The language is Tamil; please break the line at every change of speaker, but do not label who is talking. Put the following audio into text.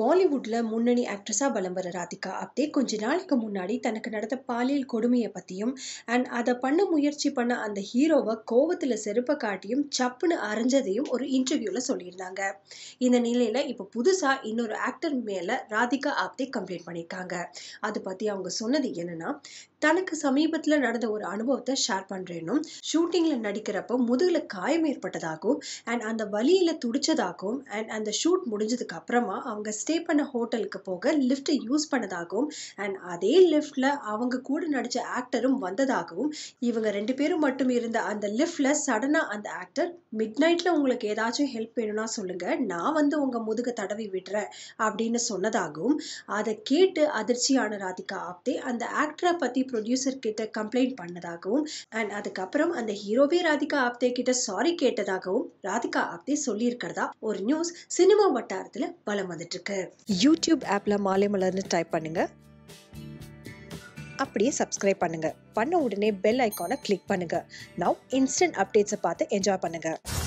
பாலிவுட்ல முன்னணி ஆக்ட்ரஸாக வலம் வர ராதிகா ஆப்தே கொஞ்ச நாளைக்கு முன்னாடி தனக்கு நடந்த பாலியல் கொடுமையை பற்றியும் அண்ட் அதை பண்ண முயற்சி பண்ண அந்த ஹீரோவை கோவத்துல செருப்பை காட்டியும் சப்புன்னு அரைஞ்சதையும் ஒரு இன்டர்வியூவில் சொல்லியிருந்தாங்க இந்த நிலையில் இப்போ புதுசாக இன்னொரு ஆக்டர் மேலே ராதிகா ஆப்தே கம்ப்ளைண்ட் பண்ணியிருக்காங்க அது பற்றி அவங்க சொன்னது என்னன்னா தனக்கு சமீபத்தில் நடந்த ஒரு அனுபவத்தை ஷேர் பண்ணுறேனும் ஷூட்டிங்கில் நடிக்கிறப்போ முதுகில் காயம் ஏற்பட்டதாகவும் அண்ட் அந்த வழியில் துடிச்சதாகவும் அண்ட் அந்த ஷூட் முடிஞ்சதுக்கு அப்புறமா அவங்க ஸ்டே பண்ண ஹோட்டலுக்கு போக லிஃப்ட்டை யூஸ் பண்ணதாகவும் அண்ட் அதே லிஃப்ட்டில் அவங்க கூட நடித்த ஆக்டரும் வந்ததாகவும் இவங்க ரெண்டு பேரும் மட்டும் இருந்த அந்த லிஃப்ட்டில் சடனாக அந்த ஆக்டர் மிட் நைட்டில் உங்களுக்கு ஏதாச்சும் ஹெல்ப் வேணும்னா சொல்லுங்கள் நான் வந்து உங்கள் முதுக தடவி விடுறேன் அப்படின்னு சொன்னதாகவும் அதை கேட்டு அதிர்ச்சியான ராதிகா ஆப்தே அந்த ஆக்டரை பற்றி ப்ரொடியூசர் கிட்ட கம்ப்ளைண்ட் பண்ணதாகவும் அண்ட் அதுக்கப்புறம் அந்த ஹீரோவே ராதிகா ஆப்தே கிட்ட சாரி கேட்டதாகவும் ராதிகா ஆப்தே சொல்லியிருக்கிறதா ஒரு நியூஸ் சினிமா வட்டாரத்தில் பலம் வந்துட்டு இருக்கு யூடியூப் ஆப்பில் மாலை மலர்னு டைப் பண்ணுங்கள் அப்படியே சப்ஸ்கிரைப் பண்ணுங்கள் பண்ண உடனே பெல் ஐக்கானை கிளிக் பண்ணுங்கள் நான் இன்ஸ்டன்ட் அப்டேட்ஸை பார்த்து என்ஜாய் பண்ணுங்கள்